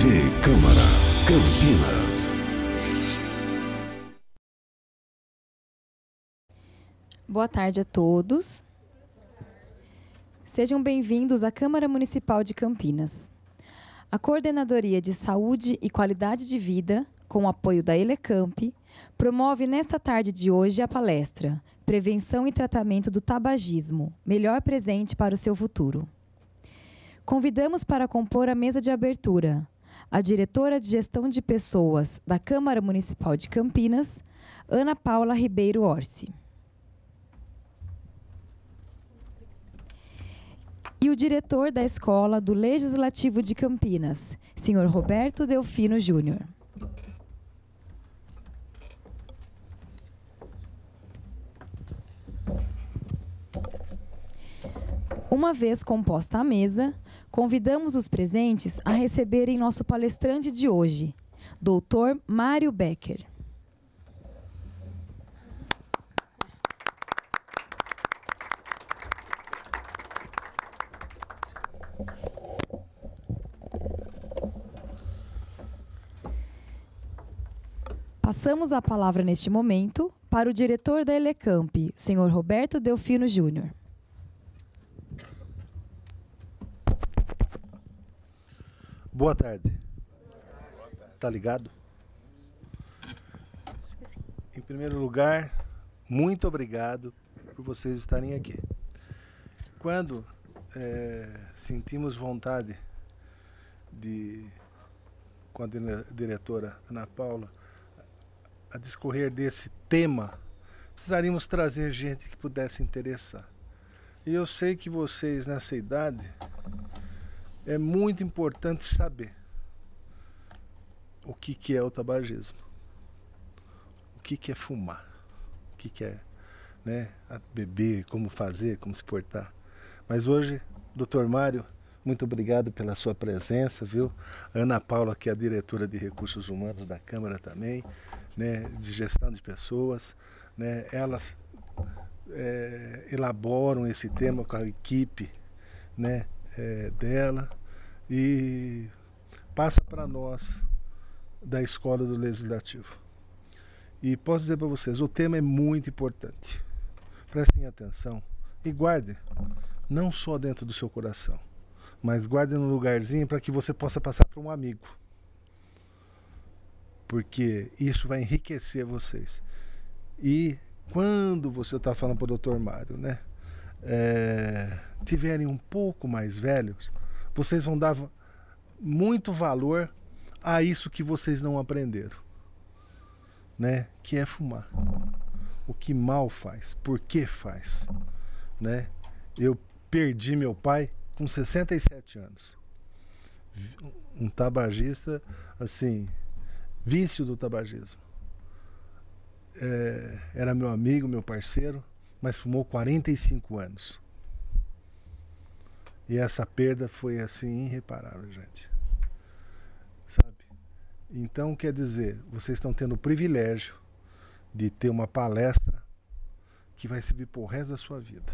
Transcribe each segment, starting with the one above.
De Câmara, Campinas. Boa tarde a todos. Sejam bem-vindos à Câmara Municipal de Campinas. A Coordenadoria de Saúde e Qualidade de Vida, com o apoio da Elecamp, promove nesta tarde de hoje a palestra Prevenção e Tratamento do Tabagismo Melhor Presente para o seu Futuro. Convidamos para compor a mesa de abertura a diretora de Gestão de Pessoas da Câmara Municipal de Campinas, Ana Paula Ribeiro Orsi. E o diretor da Escola do Legislativo de Campinas, senhor Roberto Delfino Júnior. Uma vez composta a mesa, convidamos os presentes a receberem nosso palestrante de hoje, Dr. Mário Becker. Passamos a palavra neste momento para o diretor da Elecamp, senhor Roberto Delfino Júnior. Boa tarde. Boa tarde. Tá ligado? Em primeiro lugar, muito obrigado por vocês estarem aqui. Quando é, sentimos vontade de, com a diretora Ana Paula, a discorrer desse tema, precisaríamos trazer gente que pudesse interessar. E eu sei que vocês nessa idade é muito importante saber o que, que é o tabagismo, o que, que é fumar, o que, que é né, beber, como fazer, como se portar. Mas hoje, doutor Mário, muito obrigado pela sua presença, viu? Ana Paula, que é a diretora de recursos humanos da Câmara também, né, de gestão de pessoas, né, elas é, elaboram esse tema com a equipe né, é, dela e passa para nós da escola do legislativo. E posso dizer para vocês, o tema é muito importante. Prestem atenção e guardem, não só dentro do seu coração, mas guardem num lugarzinho para que você possa passar para um amigo. Porque isso vai enriquecer vocês. E quando você está falando para o doutor Mário, né? É, tiverem um pouco mais velhos, vocês vão dar muito valor a isso que vocês não aprenderam, né? Que é fumar. O que mal faz, por que faz, né? Eu perdi meu pai com 67 anos. Um tabagista, assim, vício do tabagismo. É, era meu amigo, meu parceiro, mas fumou 45 anos. E essa perda foi assim irreparável, gente. Sabe? Então, quer dizer, vocês estão tendo o privilégio de ter uma palestra que vai servir para o resto da sua vida.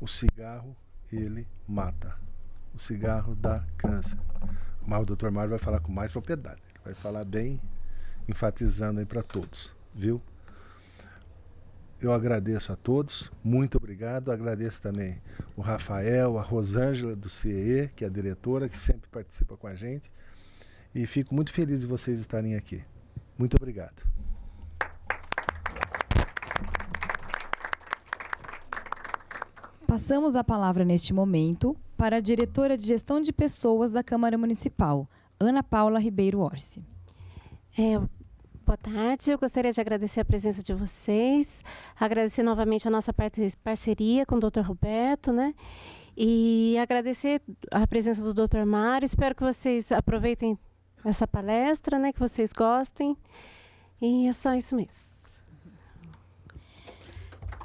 O cigarro, ele mata. O cigarro dá câncer. Mas o Dr. Mário vai falar com mais propriedade. Ele vai falar bem, enfatizando aí para todos, viu? eu agradeço a todos, muito obrigado. Agradeço também o Rafael, a Rosângela do CEE, que é a diretora, que sempre participa com a gente. E fico muito feliz de vocês estarem aqui. Muito obrigado. Passamos a palavra neste momento para a diretora de Gestão de Pessoas da Câmara Municipal, Ana Paula Ribeiro Orsi. É, Boa tarde, eu gostaria de agradecer a presença de vocês, agradecer novamente a nossa parceria com o Dr. Roberto, né? E agradecer a presença do Dr. Mário. Espero que vocês aproveitem essa palestra, né? Que vocês gostem. E é só isso mesmo.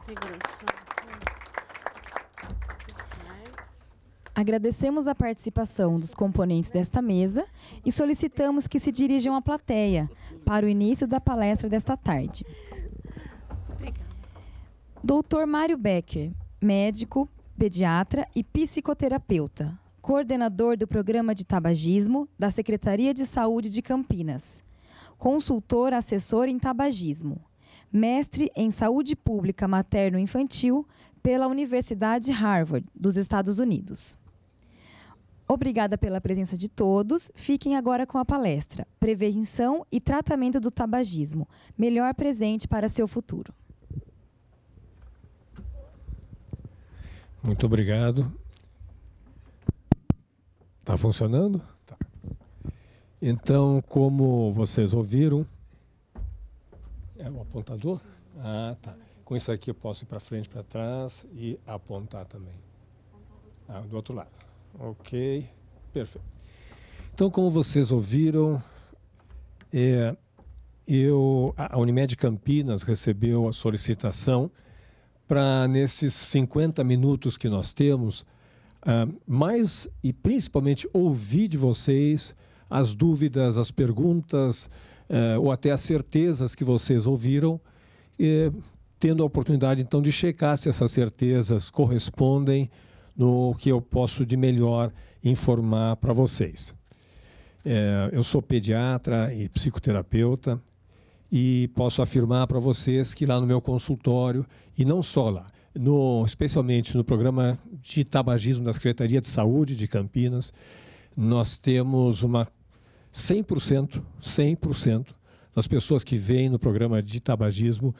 Obrigada. Agradecemos a participação dos componentes desta mesa e solicitamos que se dirijam à plateia para o início da palestra desta tarde. Doutor Mário Becker, médico, pediatra e psicoterapeuta, coordenador do programa de tabagismo da Secretaria de Saúde de Campinas, consultor assessor em tabagismo, mestre em saúde pública materno-infantil pela Universidade Harvard, dos Estados Unidos. Obrigada pela presença de todos. Fiquem agora com a palestra Prevenção e Tratamento do Tabagismo Melhor Presente para seu Futuro. Muito obrigado. Está funcionando? Tá. Então, como vocês ouviram. É o apontador? Ah, tá. Com isso aqui eu posso ir para frente, para trás e apontar também. Ah, do outro lado. Ok, perfeito. Então, como vocês ouviram, é, eu, a Unimed Campinas recebeu a solicitação para, nesses 50 minutos que nós temos, uh, mais e principalmente ouvir de vocês as dúvidas, as perguntas uh, ou até as certezas que vocês ouviram, e, tendo a oportunidade então de checar se essas certezas correspondem no que eu posso de melhor informar para vocês. É, eu sou pediatra e psicoterapeuta e posso afirmar para vocês que lá no meu consultório, e não só lá, no, especialmente no programa de tabagismo da Secretaria de Saúde de Campinas, nós temos uma 100%, 100% das pessoas que vêm no programa de tabagismo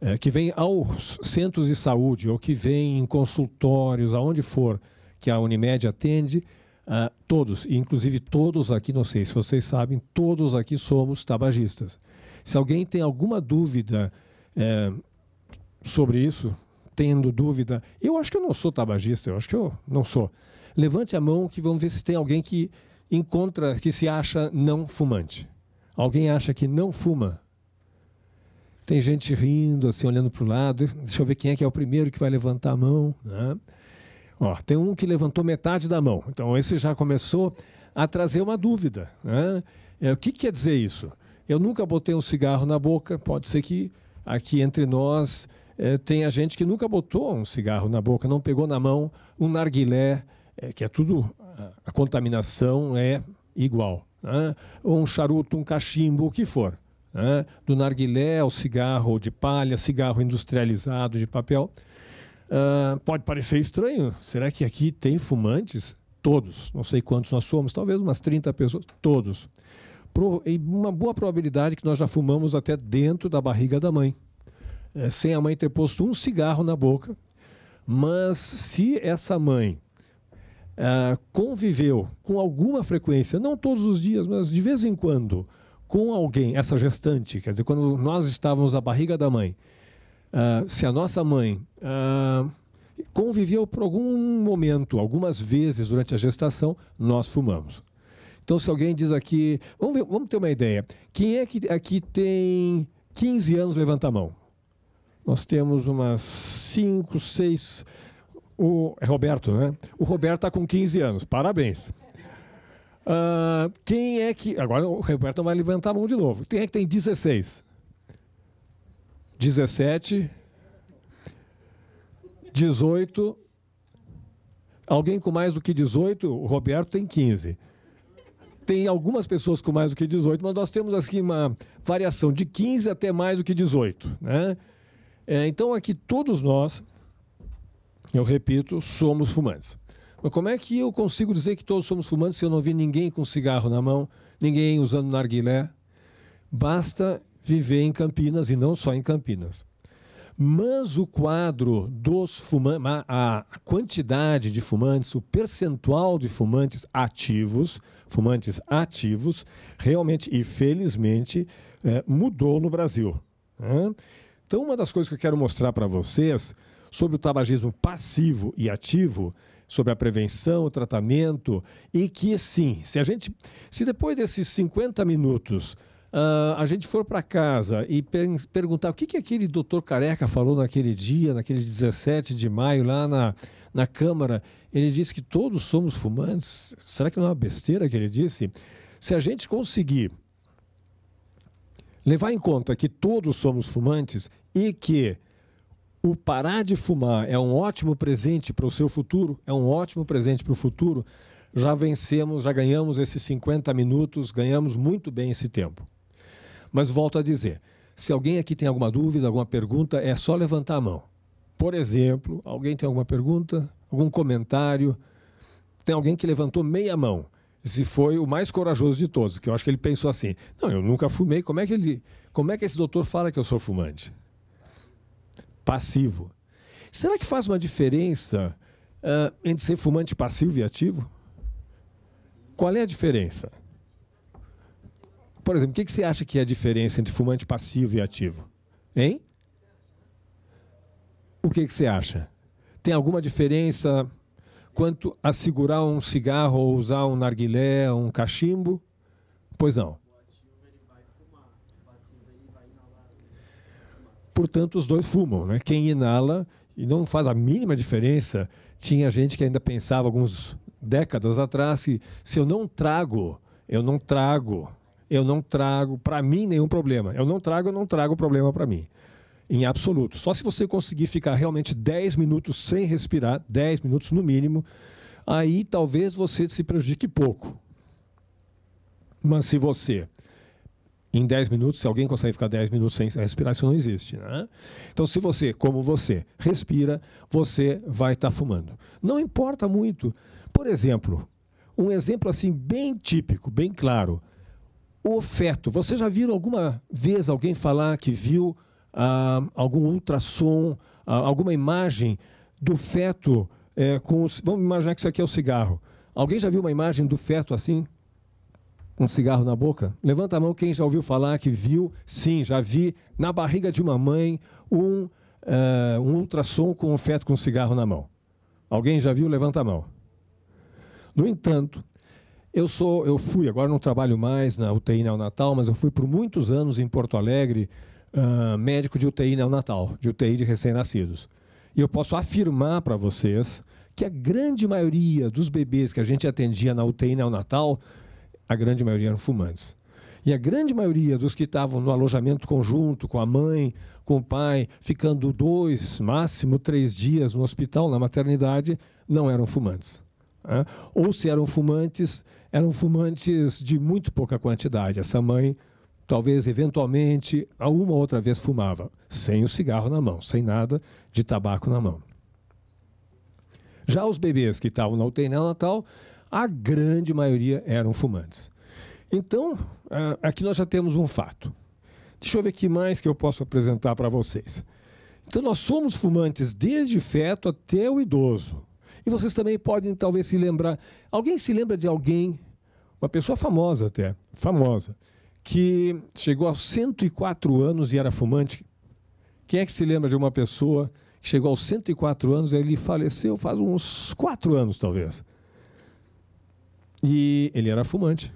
é, que vem aos centros de saúde ou que vem em consultórios, aonde for que a Unimed atende, uh, todos, inclusive todos aqui, não sei se vocês sabem, todos aqui somos tabagistas. Se alguém tem alguma dúvida é, sobre isso, tendo dúvida, eu acho que eu não sou tabagista, eu acho que eu não sou. Levante a mão que vamos ver se tem alguém que encontra, que se acha não fumante. Alguém acha que não fuma? Tem gente rindo, assim, olhando para o lado. Deixa eu ver quem é que é o primeiro que vai levantar a mão. Né? Ó, tem um que levantou metade da mão. Então, esse já começou a trazer uma dúvida. Né? É, o que, quer dizer isso? Eu nunca botei um cigarro na boca. Pode ser que aqui entre nós é, tem a gente que nunca botou um cigarro na boca, não pegou na mão um narguilé, é, que é tudo, a contaminação é igual. Né? Ou um charuto, um cachimbo, o que for né? do narguilé ao cigarro de palha, cigarro industrializado de papel. Uh, pode parecer estranho, será que aqui tem fumantes? Todos, não sei quantos nós somos, talvez umas 30 pessoas, todos. Pro, e uma boa probabilidade que nós já fumamos até dentro da barriga da mãe, é, sem a mãe ter posto um cigarro na boca. Mas se essa mãe Uh, conviveu com alguma frequência, não todos os dias, mas de vez em quando, com alguém, essa gestante, quer dizer, quando nós estávamos na barriga da mãe, uh, se a nossa mãe uh, ah, conviveu por algum momento, algumas vezes durante a gestação, nós fumamos. Então, se alguém diz aqui, vamos, ver, vamos ter uma ideia, quem é que aqui tem 15 anos, levanta a mão. Nós temos umas 5, 6. O é Roberto, né? O Roberto está com 15 anos, parabéns. Uh, quem é que. Agora o Roberto vai levantar a mão de novo. Quem é que tem 16? 17. 18. Alguém com mais do que 18? O Roberto tem 15. Tem algumas pessoas com mais do que 18, mas nós temos assim uma variação de 15 até mais do que 18. Né? É, então aqui todos nós, eu repito, somos fumantes. Mas como é que eu consigo dizer que todos somos fumantes se eu não vi ninguém com cigarro na mão, ninguém usando narguilé? Basta viver em Campinas e não só em Campinas. Mas o quadro dos fumantes, a quantidade de fumantes, o percentual de fumantes ativos, fumantes ativos, realmente e felizmente é, mudou no Brasil. Né? Então, uma das coisas que eu quero mostrar para vocês sobre o tabagismo passivo e ativo sobre a prevenção, o tratamento, e que sim, se a gente, se depois desses 50 minutos uh, a gente for para casa e per perguntar o que, que aquele doutor careca falou naquele dia, naquele 17 de maio, lá na, na Câmara, ele disse que todos somos fumantes. Será que não é uma besteira que ele disse? Se a gente conseguir levar em conta que todos somos fumantes e que o parar de fumar é um ótimo presente para o seu futuro, é um ótimo presente para o futuro, já vencemos, já ganhamos esses 50 minutos, ganhamos muito bem esse tempo. Mas volto a dizer, se alguém aqui tem alguma dúvida, alguma pergunta, é só levantar a mão. Por exemplo, alguém tem alguma pergunta, algum comentário? Tem alguém que levantou meia mão. Esse foi o mais corajoso de todos, que eu acho que ele pensou assim: "Não, eu nunca fumei, como é que ele, como é que esse doutor fala que eu sou fumante?" passivo. Será que faz uma diferença uh, entre ser fumante passivo e ativo? Qual é a diferença? Por exemplo, o que, você acha que é a diferença entre fumante passivo e ativo? Hein? O que, que você acha? Tem alguma diferença quanto a segurar um cigarro ou usar um narguilé, um cachimbo? Pois não. portanto, os dois fumam. Né? Quem inala e não faz a mínima diferença. Tinha gente que ainda pensava, alguns décadas atrás, que se eu não trago, eu não trago, eu não trago para mim nenhum problema. Eu não trago, eu não trago problema para mim. Em absoluto. Só se você conseguir ficar realmente 10 minutos sem respirar, 10 minutos no mínimo, aí talvez você se prejudique pouco. Mas se você em 10 minutos, se alguém consegue ficar 10 minutos sem respirar, isso não existe. Né? Então, se você, como você, respira, você vai estar tá fumando. Não importa muito. Por exemplo, um exemplo assim bem típico, bem claro, o feto. Você já viram alguma vez alguém falar que viu ah, algum ultrassom, ah, alguma imagem do feto eh, com os... Vamos imaginar que isso aqui é o cigarro. Alguém já viu uma imagem do feto assim, um cigarro na boca? Levanta a mão quem já ouviu falar que viu, sim, já vi, na barriga de uma mãe, um, uh, um ultrassom com um feto com um cigarro na mão. Alguém já viu? Levanta a mão. No entanto, eu sou, eu fui, agora não trabalho mais na UTI neonatal, mas eu fui por muitos anos em Porto Alegre uh, médico de UTI neonatal, de UTI de recém-nascidos. E eu posso afirmar para vocês que a grande maioria dos bebês que a gente atendia na UTI neonatal a grande maioria eram fumantes. E a grande maioria dos que estavam no alojamento conjunto, com a mãe, com o pai, ficando dois, máximo três dias no hospital, na maternidade, não eram fumantes. Né? Ou se eram fumantes, eram fumantes de muito pouca quantidade. Essa mãe, talvez eventualmente, a uma ou outra vez fumava, sem o cigarro na mão, sem nada de tabaco na mão. Já os bebês que estavam na UTI neonatal a grande maioria eram fumantes. Então, aqui nós já temos um fato. Deixa eu ver que mais que eu posso apresentar para vocês. Então, nós somos fumantes desde feto até o idoso. E vocês também podem, talvez, se lembrar. Alguém se lembra de alguém, uma pessoa famosa até, famosa, que chegou aos 104 anos e era fumante? Quem é que se lembra de uma pessoa que chegou aos 104 anos e ele faleceu faz uns 4 anos, talvez? E ele era fumante.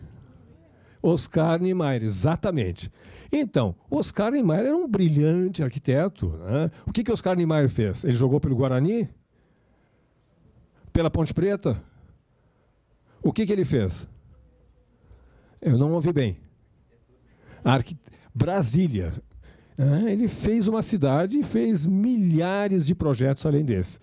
Oscar Niemeyer, exatamente. Então, Oscar Niemeyer era um brilhante arquiteto. Né? O que, que Oscar Niemeyer fez? Ele jogou pelo Guarani? Pela Ponte Preta? O que, que ele fez? Eu não ouvi bem. Arqu... Brasília. É, ele fez uma cidade e fez milhares de projetos além desse.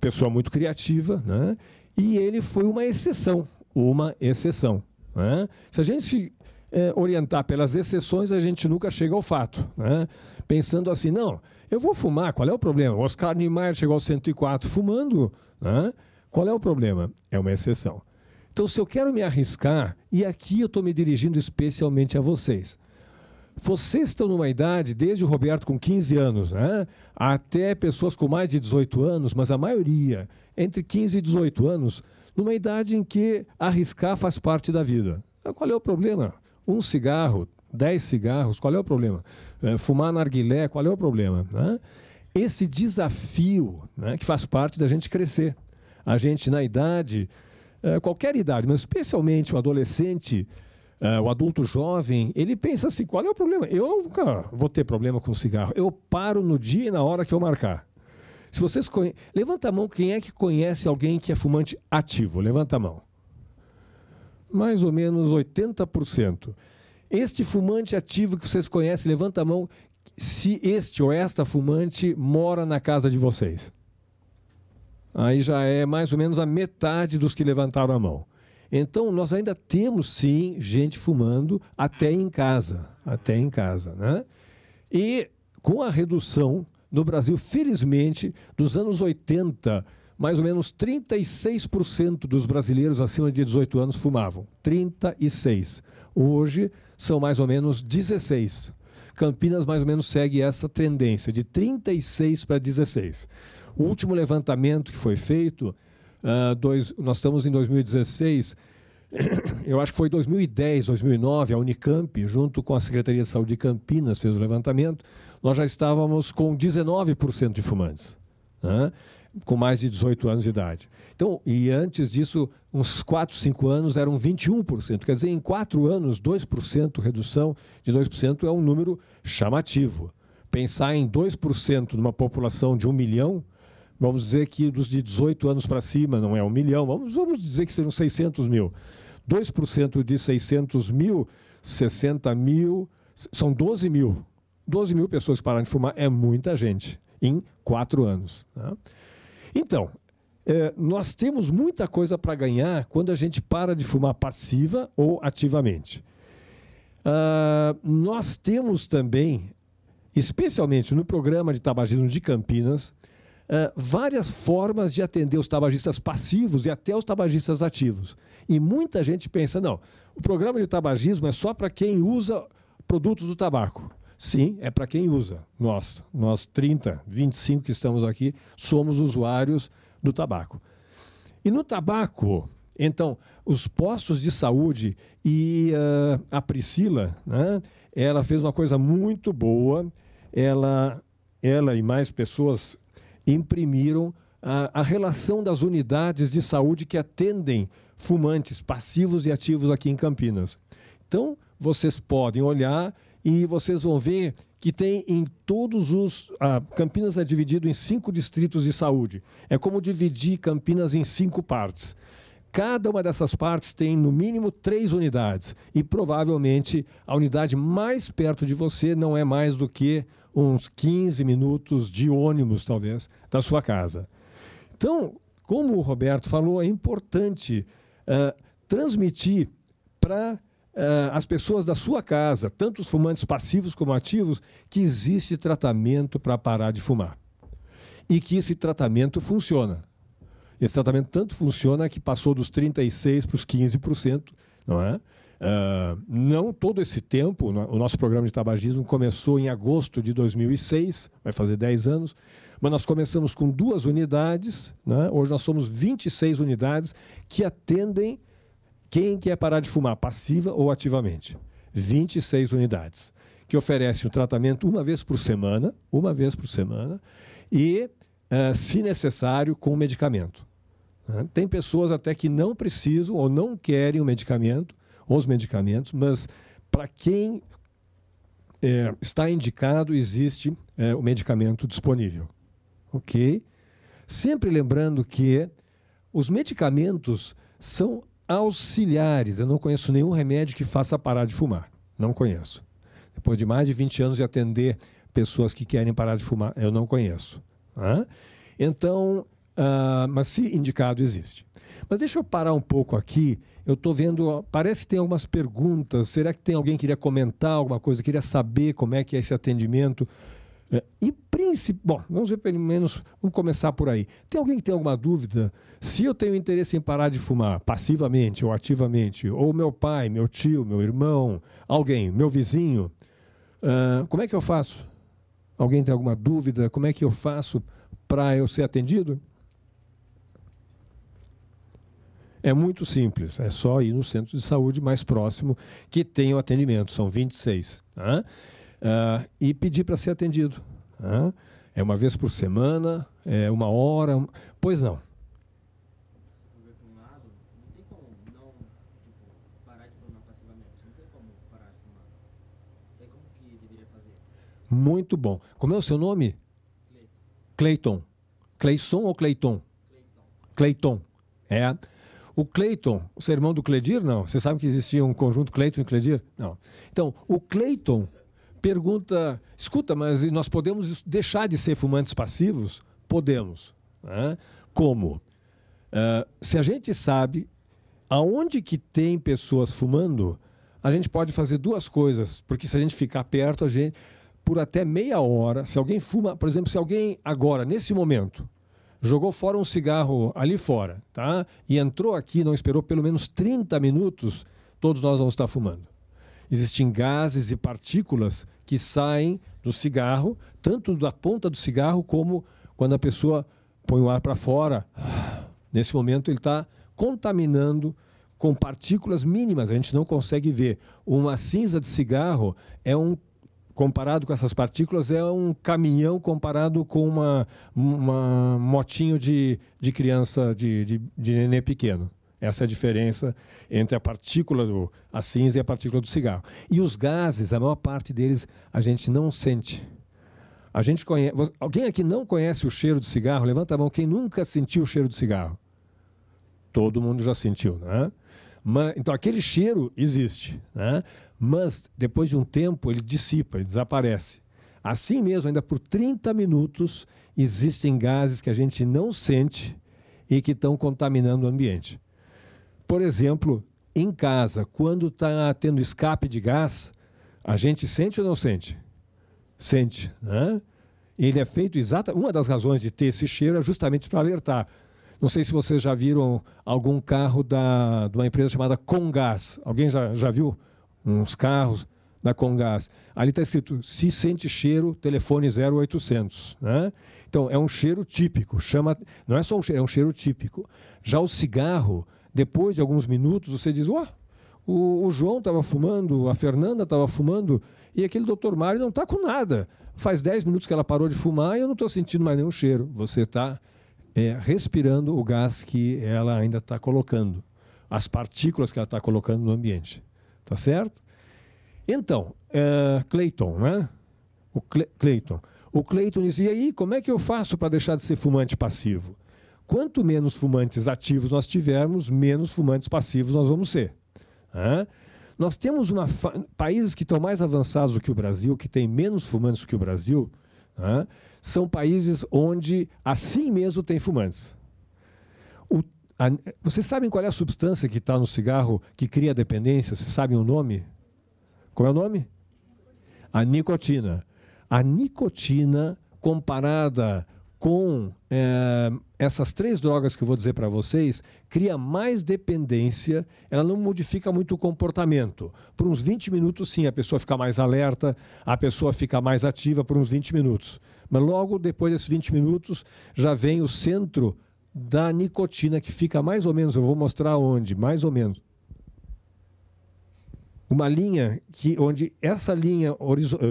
Pessoa muito criativa, né? e ele foi uma exceção uma exceção. Né? Se a gente se é, orientar pelas exceções, a gente nunca chega ao fato. Né? Pensando assim, não, eu vou fumar, qual é o problema? Oscar Niemeyer chegou aos 104 fumando, né? qual é o problema? É uma exceção. Então, se eu quero me arriscar, e aqui eu estou me dirigindo especialmente a vocês. Vocês estão numa idade, desde o Roberto com 15 anos, né? até pessoas com mais de 18 anos, mas a maioria, entre 15 e 18 anos, numa idade em que arriscar faz parte da vida. Então, qual é o problema? Um cigarro, dez cigarros, qual é o problema? Eh, fumar narguilé, qual é o problema? Né? Esse desafio né, que faz parte da gente crescer. A gente, na idade, eh, qualquer idade, mas especialmente o adolescente, eh, o adulto jovem, ele pensa assim: qual é o problema? Eu nunca vou ter problema com cigarro. Eu paro no dia e na hora que eu marcar. Se vocês conhe... Levanta a mão quem é que conhece alguém que é fumante ativo. Levanta a mão. Mais ou menos 80%. Este fumante ativo que vocês conhecem, levanta a mão se este ou esta fumante mora na casa de vocês. Aí já é mais ou menos a metade dos que levantaram a mão. Então, nós ainda temos, sim, gente fumando até em casa. Até em casa, né? E com a redução no Brasil, felizmente, dos anos 80, mais ou menos 36% dos brasileiros acima de 18 anos fumavam. 36. Hoje são mais ou menos 16. Campinas mais ou menos segue essa tendência de 36 para 16. O último levantamento que foi feito, uh, dois, nós estamos em 2016, eu acho que foi 2010, 2009, a Unicamp, junto com a Secretaria de Saúde de Campinas, fez o levantamento nós já estávamos com 19% de fumantes, né? com mais de 18 anos de idade. Então, e antes disso, uns 4, 5 anos eram 21%. Quer dizer, em 4 anos, 2%, redução de 2% é um número chamativo. Pensar em 2% numa população de 1 milhão, vamos dizer que dos de 18 anos para cima não é 1 milhão, vamos, vamos dizer que sejam 600 mil. 2% de 600 mil, 60 mil, são 12 mil 12 mil pessoas que pararam de fumar é muita gente em quatro anos. Né? Então, é, nós temos muita coisa para ganhar quando a gente para de fumar passiva ou ativamente. Uh, nós temos também, especialmente no programa de tabagismo de Campinas, uh, várias formas de atender os tabagistas passivos e até os tabagistas ativos. E muita gente pensa: não, o programa de tabagismo é só para quem usa produtos do tabaco. Sim, é para quem usa. Nós, nós 30, 25 que estamos aqui, somos usuários do tabaco. E no tabaco, então, os postos de saúde e uh, a Priscila, né, ela fez uma coisa muito boa. Ela, ela e mais pessoas imprimiram a, a relação das unidades de saúde que atendem fumantes passivos e ativos aqui em Campinas. Então, vocês podem olhar e vocês vão ver que tem em todos os. Ah, Campinas é dividido em cinco distritos de saúde. É como dividir Campinas em cinco partes. Cada uma dessas partes tem no mínimo três unidades e provavelmente a unidade mais perto de você não é mais do que uns 15 minutos de ônibus, talvez, da sua casa. Então, como o Roberto falou, é importante uh, transmitir para ah, as pessoas da sua casa, tanto os fumantes passivos como ativos, que existe tratamento para parar de fumar. E que esse tratamento funciona. Esse tratamento tanto funciona que passou dos 36% para os 15%, não é? Uh, não todo esse tempo, né, o nosso programa de tabagismo começou em agosto de 2006, vai fazer 10 anos, mas nós começamos com duas unidades, né? hoje nós somos 26 unidades que atendem quem quer parar de fumar, passiva ou ativamente? 26 unidades, que oferece o um tratamento uma vez por semana, uma vez por semana, e, uh, se necessário, com medicamento. Né? Tem pessoas até que não precisam ou não querem o medicamento, os medicamentos, mas para quem é, está indicado, existe é, o medicamento disponível. Ok? Sempre lembrando que os medicamentos são auxiliares. Eu não conheço nenhum remédio que faça parar de fumar. Não conheço. Depois de mais de 20 anos de atender pessoas que querem parar de fumar, eu não conheço. Então, uh, mas se indicado, existe. Mas deixa eu parar um pouco aqui. Eu estou vendo, parece que tem algumas perguntas. Será que tem alguém que queria comentar alguma coisa, queria saber como é que é esse atendimento? É, e principal, bom, vamos ver pelo menos, vamos começar por aí. Tem alguém que tem alguma dúvida? Se eu tenho interesse em parar de fumar passivamente ou ativamente, ou meu pai, meu tio, meu irmão, alguém, meu vizinho, uh, como é que eu faço? Alguém tem alguma dúvida? Como é que eu faço para eu ser atendido? É muito simples, é só ir no centro de saúde mais próximo que tem o atendimento, são 26. Né? uh, e pedir para ser atendido. É uma vez por semana, é uma hora. Pois não. Muito bom. Como é o seu nome? Cleiton. Cleison ou Cleiton? Cleiton. É. O Cleiton, o sermão do Cledir, não. Você sabe que existia um conjunto Cleiton e Cledir? Não. Então, o Cleiton pergunta: escuta, mas nós podemos deixar de ser fumantes passivos? Podemos. Né? Como? Uh, se a gente sabe aonde que tem pessoas fumando, a gente pode fazer duas coisas, porque se a gente ficar perto, a gente por até meia hora, se alguém fuma, por exemplo, se alguém agora nesse momento jogou fora um cigarro ali fora, tá? E entrou aqui, não esperou pelo menos 30 minutos, todos nós vamos estar fumando. Existem gases e partículas que saem do cigarro, tanto da ponta do cigarro como quando a pessoa põe o ar para fora. Nesse momento, ele está contaminando com partículas mínimas, a gente não consegue ver. Uma cinza de cigarro é um comparado com essas partículas é um caminhão comparado com uma, uma motinho de, de criança de, de, de neném pequeno. Essa é a diferença entre a partícula do a cinza e a partícula do cigarro. E os gases, a maior parte deles a gente não sente. A gente conhece, alguém aqui não conhece o cheiro de cigarro? Levanta a mão quem nunca sentiu o cheiro de cigarro. Todo mundo já sentiu, né? Mas, então aquele cheiro existe, né? Mas depois de um tempo ele dissipa, ele desaparece. Assim mesmo, ainda por 30 minutos existem gases que a gente não sente e que estão contaminando o ambiente. Por exemplo, em casa, quando está tendo escape de gás, a gente sente ou não sente? Sente, né? Ele é feito exata. Uma das razões de ter esse cheiro é justamente para alertar. Não sei se vocês já viram algum carro da, de uma empresa chamada Congás. Alguém já, já viu uns carros da Congás? Ali está escrito: se sente cheiro, telefone 0800. Né? Então, é um cheiro típico. Chama, não é só um cheiro, é um cheiro típico. Já o cigarro depois de alguns minutos, você diz: Ó, oh, o, o João estava fumando, a Fernanda estava fumando, e aquele doutor Mário não está com nada. Faz 10 minutos que ela parou de fumar e eu não estou sentindo mais nenhum cheiro. Você está é, respirando o gás que ela ainda está colocando, as partículas que ela está colocando no ambiente. Tá certo? Então, é, Clayton, né? O Cle Clayton. O Cleiton disse: E aí, como é que eu faço para deixar de ser fumante passivo? Quanto menos fumantes ativos nós tivermos, menos fumantes passivos nós vamos ser. Nós temos uma fa... países que estão mais avançados do que o Brasil, que têm menos fumantes do que o Brasil, são países onde assim mesmo tem fumantes. O... A... Vocês sabem qual é a substância que está no cigarro que cria dependência? Vocês sabem o nome? Qual é o nome? A nicotina. A nicotina, comparada com é, essas três drogas que eu vou dizer para vocês, cria mais dependência, ela não modifica muito o comportamento. Por uns 20 minutos, sim, a pessoa fica mais alerta, a pessoa fica mais ativa por uns 20 minutos. Mas logo depois desses 20 minutos, já vem o centro da nicotina, que fica mais ou menos, eu vou mostrar onde, mais ou menos. Uma linha que, onde essa linha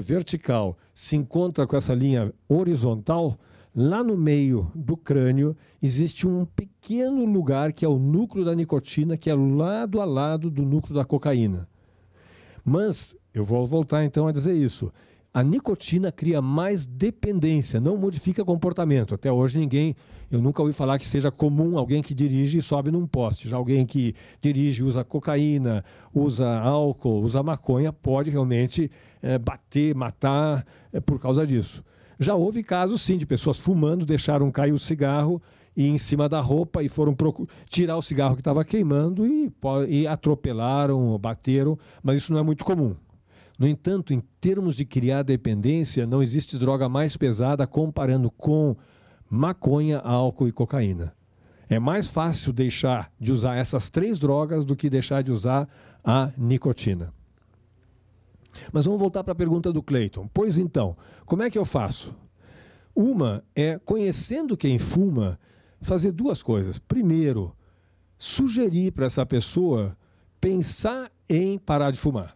vertical se encontra com essa linha horizontal, Lá no meio do crânio existe um pequeno lugar que é o núcleo da nicotina, que é lado a lado do núcleo da cocaína. Mas eu vou voltar então a dizer isso. A nicotina cria mais dependência, não modifica comportamento. Até hoje ninguém, eu nunca ouvi falar que seja comum alguém que dirige e sobe num poste. Já alguém que dirige, usa cocaína, usa álcool, usa maconha, pode realmente é, bater, matar é, por causa disso. Já houve casos, sim, de pessoas fumando, deixaram cair o cigarro e em cima da roupa e foram tirar o cigarro que estava queimando e, e atropelaram, bateram, mas isso não é muito comum. No entanto, em termos de criar dependência, não existe droga mais pesada comparando com maconha, álcool e cocaína. É mais fácil deixar de usar essas três drogas do que deixar de usar a nicotina. Mas vamos voltar para a pergunta do Cleiton. Pois então, como é que eu faço? Uma é, conhecendo quem fuma, fazer duas coisas. Primeiro, sugerir para essa pessoa pensar em parar de fumar.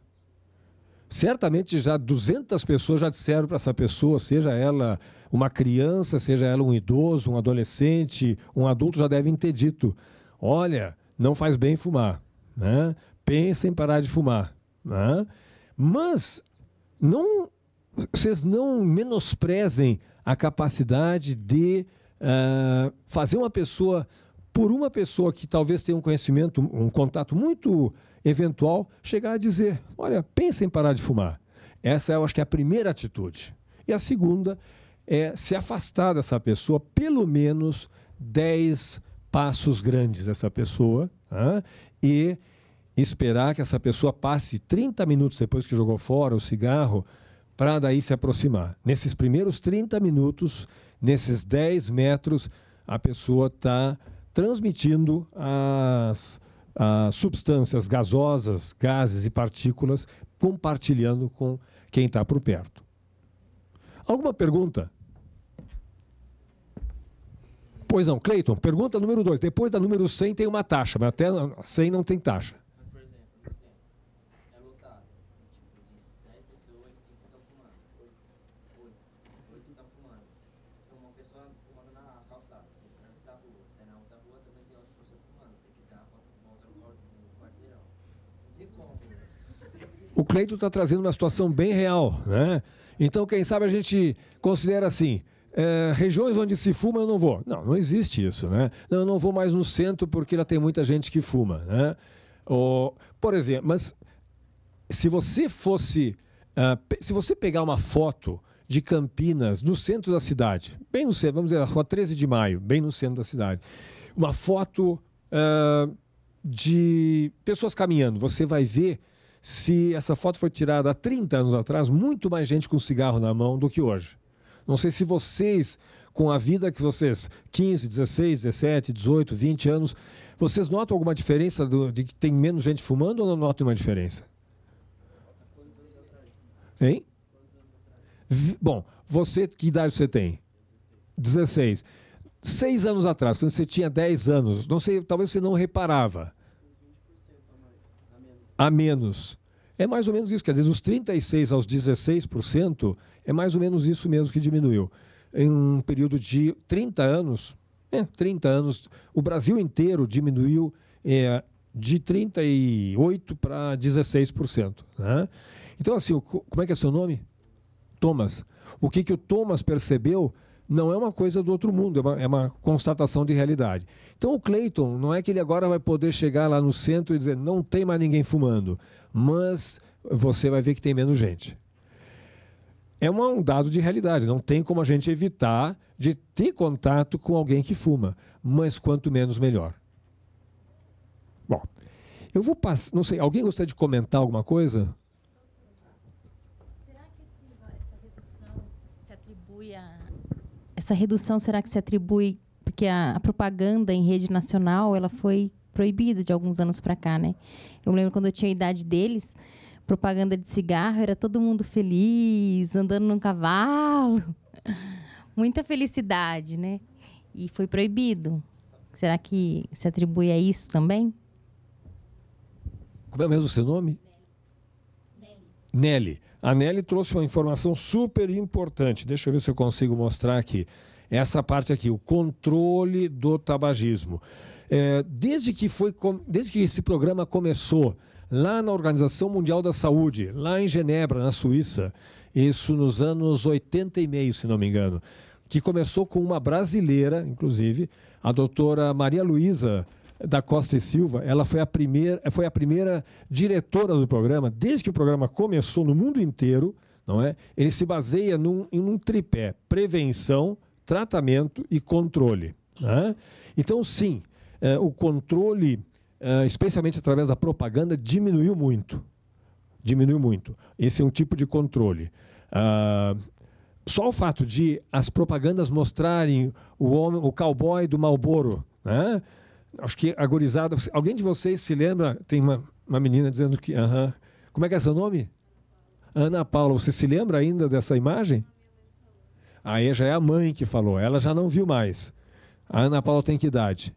Certamente já 200 pessoas já disseram para essa pessoa, seja ela uma criança, seja ela um idoso, um adolescente, um adulto, já devem ter dito: olha, não faz bem fumar. Né? Pensa em parar de fumar. Né? Mas não, vocês não menosprezem a capacidade de uh, fazer uma pessoa, por uma pessoa que talvez tenha um conhecimento, um contato muito eventual, chegar a dizer: olha, pensa em parar de fumar. Essa eu acho que é a primeira atitude. E a segunda é se afastar dessa pessoa pelo menos 10 passos grandes dessa pessoa e esperar que essa pessoa passe 30 minutos depois que jogou fora o cigarro para daí se aproximar. Nesses primeiros 30 minutos, nesses 10 metros, a pessoa está transmitindo as, as substâncias gasosas, gases e partículas, compartilhando com quem está por perto. Alguma pergunta? Pois não, Cleiton, pergunta número 2. Depois da número 100 tem uma taxa, mas até 100 não tem taxa. O Cleito está trazendo uma situação bem real, né? Então, quem sabe a gente considera assim. É, regiões onde se fuma eu não vou. Não, não existe isso, né? Não, eu não vou mais no centro porque lá tem muita gente que fuma, né? Ou, por exemplo, mas se você fosse, uh, se você pegar uma foto de Campinas, no centro da cidade, bem no centro, vamos dizer, a rua 13 de maio, bem no centro da cidade, uma foto uh, de pessoas caminhando, você vai ver se essa foto foi tirada há 30 anos atrás, muito mais gente com cigarro na mão do que hoje. Não sei se vocês, com a vida que vocês, 15, 16, 17, 18, 20 anos, vocês notam alguma diferença do, de que tem menos gente fumando ou não notam uma diferença? Hein? Bom, você, que idade você tem? 16. Seis anos atrás, quando você tinha 10 anos, não sei, talvez você não reparava a menos. É mais ou menos isso, quer dizer, os 36% aos 16%, é mais ou menos isso mesmo que diminuiu. Em um período de 30 anos, é, 30 anos, o Brasil inteiro diminuiu é, de 38% para 16%. Né? Então, assim, o, como é que é seu nome? Thomas. O que, que o Thomas percebeu não é uma coisa do outro mundo, é uma, é uma constatação de realidade. Então o Clayton, não é que ele agora vai poder chegar lá no centro e dizer não tem mais ninguém fumando, mas você vai ver que tem menos gente. É uma, um dado de realidade, não tem como a gente evitar de ter contato com alguém que fuma, mas quanto menos melhor. Bom, eu vou passar, não sei, alguém gostaria de comentar alguma coisa? Essa redução será que se atribui porque a, a propaganda em rede nacional ela foi proibida de alguns anos para cá, né? Eu lembro quando eu tinha a idade deles, propaganda de cigarro era todo mundo feliz, andando num cavalo, muita felicidade, né? E foi proibido. Será que se atribui a isso também? Como é mesmo o seu nome? Nelly. Nelly. A Nelly trouxe uma informação super importante. Deixa eu ver se eu consigo mostrar aqui. Essa parte aqui, o controle do tabagismo. É, desde, que foi, desde que esse programa começou, lá na Organização Mundial da Saúde, lá em Genebra, na Suíça, isso nos anos 80 e meio, se não me engano, que começou com uma brasileira, inclusive, a doutora Maria Luísa da Costa e Silva, ela foi a primeira, foi a primeira diretora do programa, desde que o programa começou no mundo inteiro, não é? Ele se baseia num, em um tripé: prevenção, tratamento e controle. Né? Então, sim, é, o controle, é, especialmente através da propaganda, diminuiu muito. Diminuiu muito. Esse é um tipo de controle. Ah, só o fato de as propagandas mostrarem o homem, o cowboy do Malboro, né? acho que agorizada. Alguém de vocês se lembra? Tem uma, uma menina dizendo que. -huh. Como é que é seu nome? Ana Paula, você se lembra ainda dessa imagem? Aí já é a mãe que falou, ela já não viu mais. A Ana Paula tem que idade?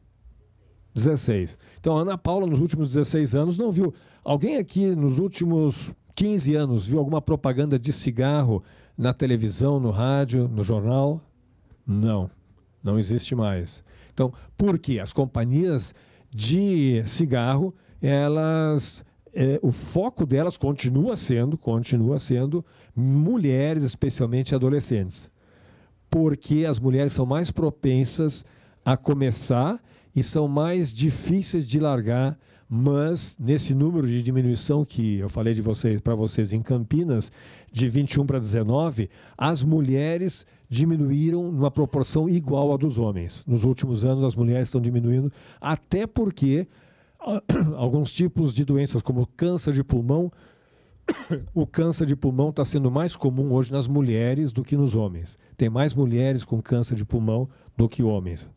16. Então, a Ana Paula, nos últimos 16 anos, não viu. Alguém aqui, nos últimos 15 anos, viu alguma propaganda de cigarro na televisão, no rádio, no jornal? Não, não existe mais. Então, por quê? As companhias de cigarro, elas é, o foco delas continua sendo, continua sendo mulheres, especialmente adolescentes, porque as mulheres são mais propensas a começar e são mais difíceis de largar, mas nesse número de diminuição que eu falei de vocês para vocês em Campinas, de 21 para 19, as mulheres diminuíram numa proporção igual à dos homens. Nos últimos anos as mulheres estão diminuindo, até porque alguns tipos de doenças como câncer de pulmão, o câncer de pulmão está sendo mais comum hoje nas mulheres do que nos homens. Tem mais mulheres com câncer de pulmão do que homens.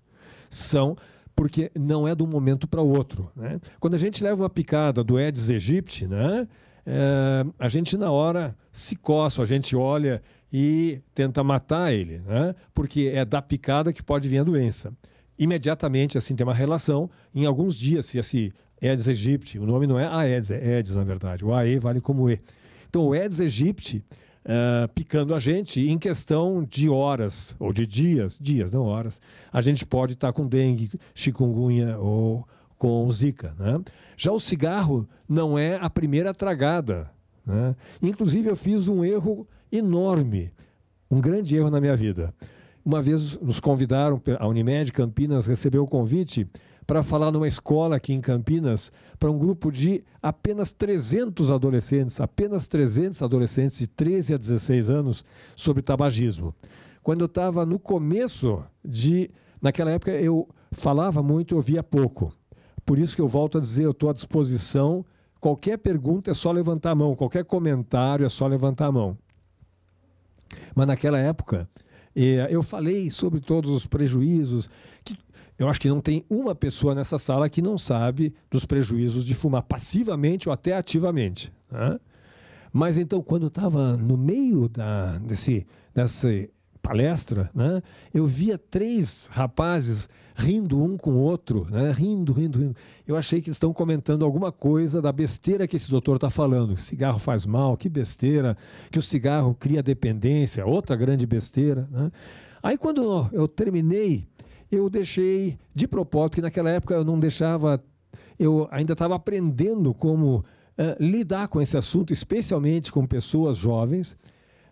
São porque não é de um momento para o outro. Né? Quando a gente leva uma picada do Aedes aegypti, né? É, a gente na hora se coça, a gente olha e tenta matar ele, né? porque é da picada que pode vir a doença. Imediatamente, assim, tem uma relação. Em alguns dias, se esse Aedes aegypti, o nome não é Aedes, é Aedes, na verdade. O AE vale como E. Então, o Aedes aegypti uh, picando a gente em questão de horas ou de dias, dias, não horas, a gente pode estar tá com dengue, chikungunya ou com zika. Né? Já o cigarro não é a primeira tragada. Né? Inclusive, eu fiz um erro enorme, um grande erro na minha vida. Uma vez nos convidaram, a Unimed Campinas recebeu o convite para falar numa escola aqui em Campinas para um grupo de apenas 300 adolescentes, apenas 300 adolescentes de 13 a 16 anos sobre tabagismo. Quando eu estava no começo de, naquela época eu falava muito, ouvia pouco. Por isso que eu volto a dizer, eu estou à disposição. Qualquer pergunta é só levantar a mão, qualquer comentário é só levantar a mão. Mas naquela época, eh, eu falei sobre todos os prejuízos, que eu acho que não tem uma pessoa nessa sala que não sabe dos prejuízos de fumar passivamente ou até ativamente. Né? Mas então, quando estava no meio da, desse, dessa palestra, né, eu via três rapazes rindo um com o outro, né, rindo, rindo, rindo. Eu achei que estão comentando alguma coisa da besteira que esse doutor está falando. cigarro faz mal, que besteira, que o cigarro cria dependência, outra grande besteira. Né? Aí, quando eu terminei eu deixei de propósito, que naquela época eu não deixava, eu ainda estava aprendendo como uh, lidar com esse assunto, especialmente com pessoas jovens.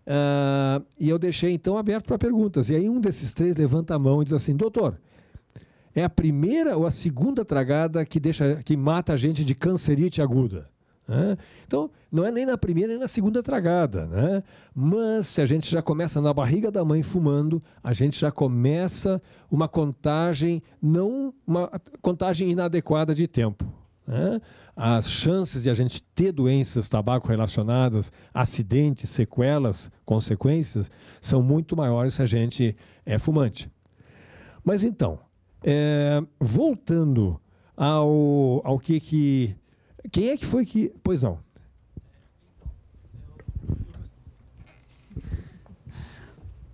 Uh, e eu deixei então aberto para perguntas. E aí um desses três levanta a mão e diz assim: Doutor, é a primeira ou a segunda tragada que deixa que mata a gente de cancerite aguda? Né? Então, não é nem na primeira nem na segunda tragada. Né? Mas se a gente já começa na barriga da mãe fumando, a gente já começa uma contagem, não uma contagem inadequada de tempo. Né? As chances de a gente ter doenças tabaco relacionadas, acidentes, sequelas, consequências, são muito maiores se a gente é fumante. Mas então, é, voltando ao, ao que, que quem é que foi que. Pois não.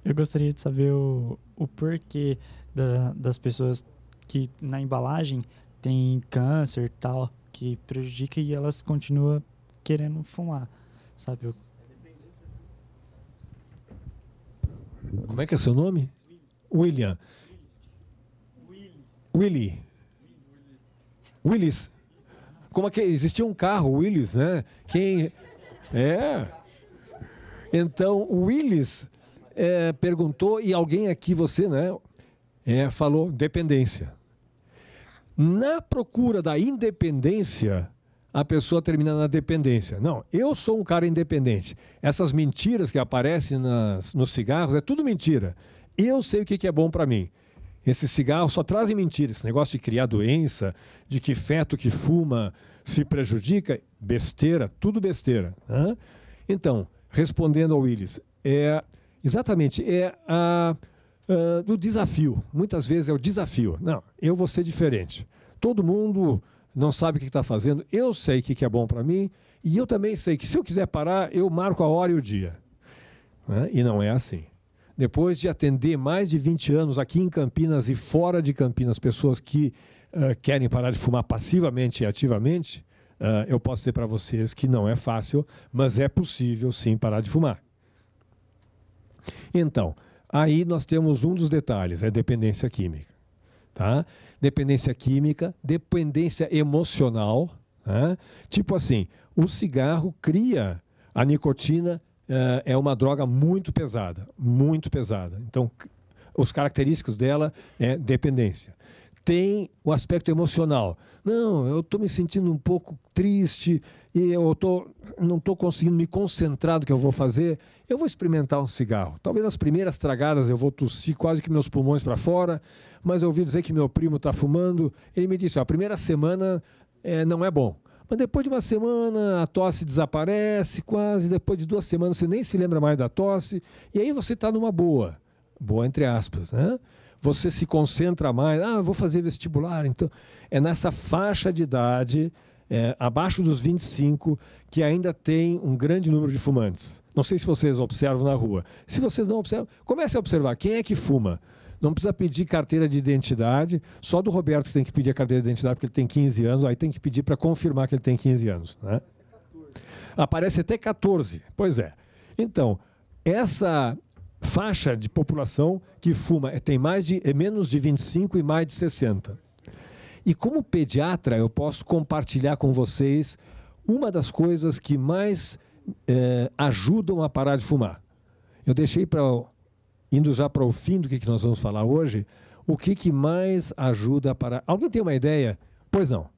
Eu gostaria de saber o, o porquê da, das pessoas que na embalagem tem câncer tal, que prejudica e elas continuam querendo fumar, sabe? Como é que é seu nome? William. Willis. Willy. Willis. Willis. Como é que é? existia um carro, Willis, né? Quem é? Então o Willis é, perguntou e alguém aqui você, né? É, falou dependência. Na procura da independência, a pessoa termina na dependência. Não, eu sou um cara independente. Essas mentiras que aparecem nas, nos cigarros é tudo mentira. Eu sei o que, que é bom para mim. Esse cigarro só trazem mentiras. Esse negócio de criar doença, de que feto que fuma se prejudica, besteira, tudo besteira. Né? Então, respondendo ao Willis, é exatamente é a, a, ah, do desafio. Muitas vezes é o desafio. Não, eu vou ser diferente. Todo mundo não sabe o que está fazendo. Eu sei o que, que é bom para mim e eu também sei que se eu quiser parar, eu marco a hora e o dia. Né? E não é assim. Depois de atender mais de 20 anos aqui em Campinas e fora de Campinas, pessoas que uh, querem parar de fumar passivamente e ativamente, uh, eu posso dizer para vocês que não é fácil, mas é possível sim parar de fumar. Então, aí nós temos um dos detalhes, é dependência química. Tá? Dependência química, dependência emocional. Né? Tipo assim, o cigarro cria a nicotina eh, é uma droga muito pesada, muito pesada. Então, os característicos dela é dependência. Tem o aspecto emocional. Não, eu estou me sentindo um pouco triste e eu tô, não estou conseguindo me concentrar no que eu vou fazer. Eu vou experimentar um cigarro. Talvez as primeiras tragadas eu vou tossir quase que meus pulmões para fora, mas eu ouvi dizer que meu primo está fumando. Ele me disse: ó, a primeira semana é, não é bom. Mas depois de uma semana, a tosse desaparece quase, depois de duas semanas você nem se lembra mais da tosse, e aí você está numa boa, boa entre aspas, né? Você se concentra mais, ah, vou fazer vestibular, então. É nessa faixa de idade, é, abaixo dos 25, que ainda tem um grande número de fumantes. Não sei se vocês observam na rua. Se vocês não observam, comece a observar quem é que fuma não precisa pedir carteira de identidade. Só do Roberto que tem que pedir a carteira de identidade, porque ele tem 15 anos, aí tem que pedir para confirmar que ele tem 15 anos. Né? Aparece até 14. Pois é. Então, essa faixa de população que fuma é, tem mais de, é menos de 25 e mais de 60. E como pediatra, eu posso compartilhar com vocês uma das coisas que mais eh, ajudam a parar de fumar. Eu deixei para indo já para o fim do que nós vamos falar hoje, o que, mais ajuda para. Alguém tem uma ideia? Pois não.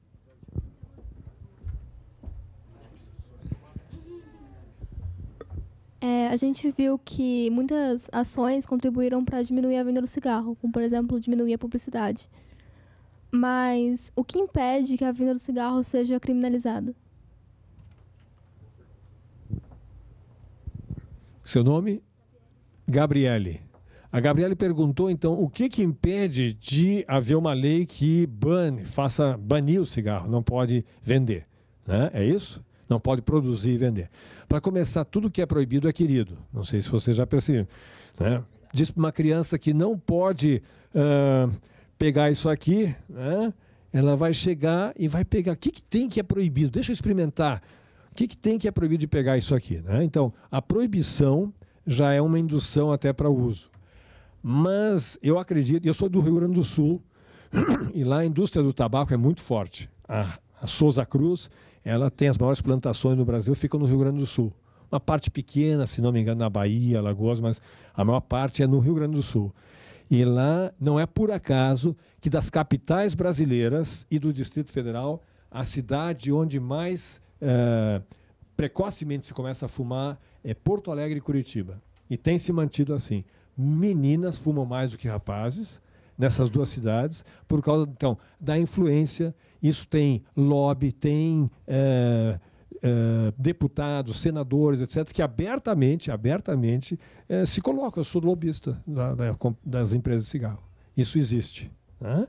É, a gente viu que muitas ações contribuíram para diminuir a venda do cigarro, como, por exemplo, diminuir a publicidade. Mas o que impede que a venda do cigarro seja criminalizada? Seu nome? Gabriele. A Gabriele perguntou, então, o que, que impede de haver uma lei que bane, faça banir o cigarro, não pode vender, né? É isso? Não pode produzir e vender. Para começar, tudo que é proibido é querido. Não sei se vocês já perceberam. Né? Diz para uma criança que não pode uh, pegar isso aqui, né? ela vai chegar e vai pegar. O que, que tem que é proibido? Deixa eu experimentar. O que, que tem que é proibido de pegar isso aqui? Né? Então, a proibição já é uma indução até para o uso. Mas eu acredito, eu sou do Rio Grande do Sul, e lá a indústria do tabaco é muito forte. A, a Souza Cruz, ela tem as maiores plantações no Brasil, ficam no Rio Grande do Sul. Uma parte pequena, se não me engano, na Bahia, Lagoas mas a maior parte é no Rio Grande do Sul. E lá não é por acaso que das capitais brasileiras e do Distrito Federal, a cidade onde mais eh, precocemente se começa a fumar é Porto Alegre e Curitiba. E tem se mantido assim. Meninas fumam mais do que rapazes nessas duas cidades por causa então da influência. Isso tem lobby, tem é, é, deputados, senadores, etc., que abertamente, abertamente é, se colocam. Eu sou lobista da, da, das empresas de cigarro. Isso existe. Né?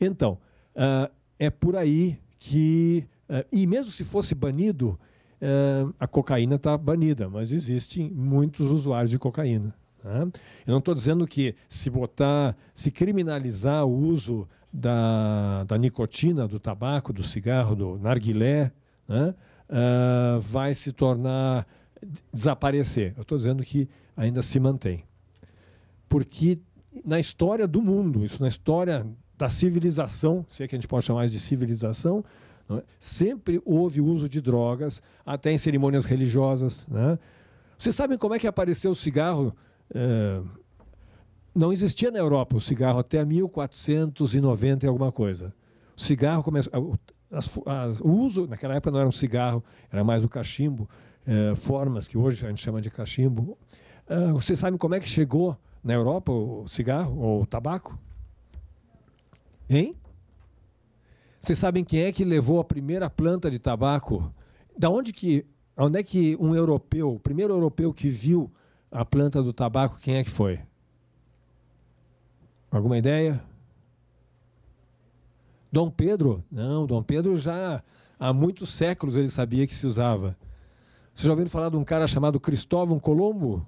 Então, ah, é por aí que e mesmo se fosse banido, ah, a cocaína está banida, mas existem muitos usuários de cocaína. Né? Eu não estou dizendo que se botar, se criminalizar o uso da, da nicotina, do tabaco, do cigarro, do narguilé, né? Ah, vai se tornar desaparecer. Eu estou dizendo que ainda se mantém. Porque na história do mundo, isso na história da civilização, se é que a gente pode chamar de civilização, é? Sempre houve uso de drogas, até em cerimônias religiosas. Né? Vocês sabem como é que apareceu o cigarro? É... Não existia na Europa o cigarro até 1490 e alguma coisa. O cigarro começou. As, as, o uso, naquela época não era um cigarro, era mais o cachimbo, é, formas que hoje a gente chama de cachimbo. É, vocês sabem como é que chegou na Europa o cigarro ou o tabaco? Hein? Vocês sabem quem é que levou a primeira planta de tabaco? Da onde que, onde é que um europeu, o primeiro europeu que viu a planta do tabaco, quem é que foi? Alguma ideia? Dom Pedro? Não, Dom Pedro já há muitos séculos ele sabia que se usava. Vocês já ouviram falar de um cara chamado Cristóvão Colombo?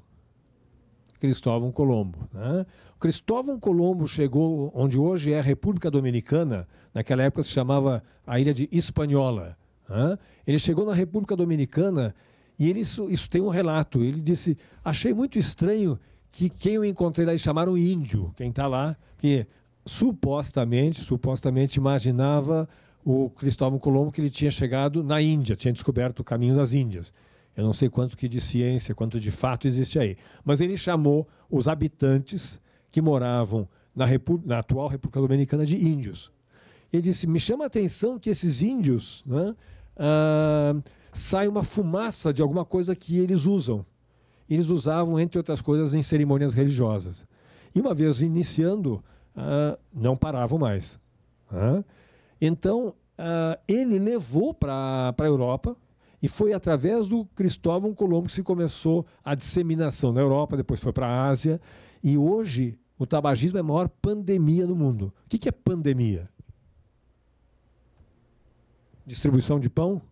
Cristóvão Colombo. Né? Cristóvão Colombo chegou onde hoje é a República Dominicana, naquela época se chamava a ilha de Hispaniola. Né? Ele chegou na República Dominicana e ele, isso, isso tem um relato. Ele disse: Achei muito estranho que quem eu encontrei lá chamaram índio, quem está lá, que supostamente, supostamente imaginava o Cristóvão Colombo que ele tinha chegado na Índia, tinha descoberto o caminho das Índias. Eu não sei quanto que de ciência, quanto de fato existe aí. Mas ele chamou os habitantes que moravam na, na atual República Dominicana de índios. Ele disse: me chama a atenção que esses índios né, ah, sai uma fumaça de alguma coisa que eles usam. Eles usavam, entre outras coisas, em cerimônias religiosas. E uma vez iniciando, ah, não paravam mais. Né. Então, ah, ele levou para a Europa, e foi através do Cristóvão Colombo que se começou a disseminação na Europa, depois foi para a Ásia. E hoje o tabagismo é a maior pandemia no mundo. O que é pandemia? Distribuição de pão?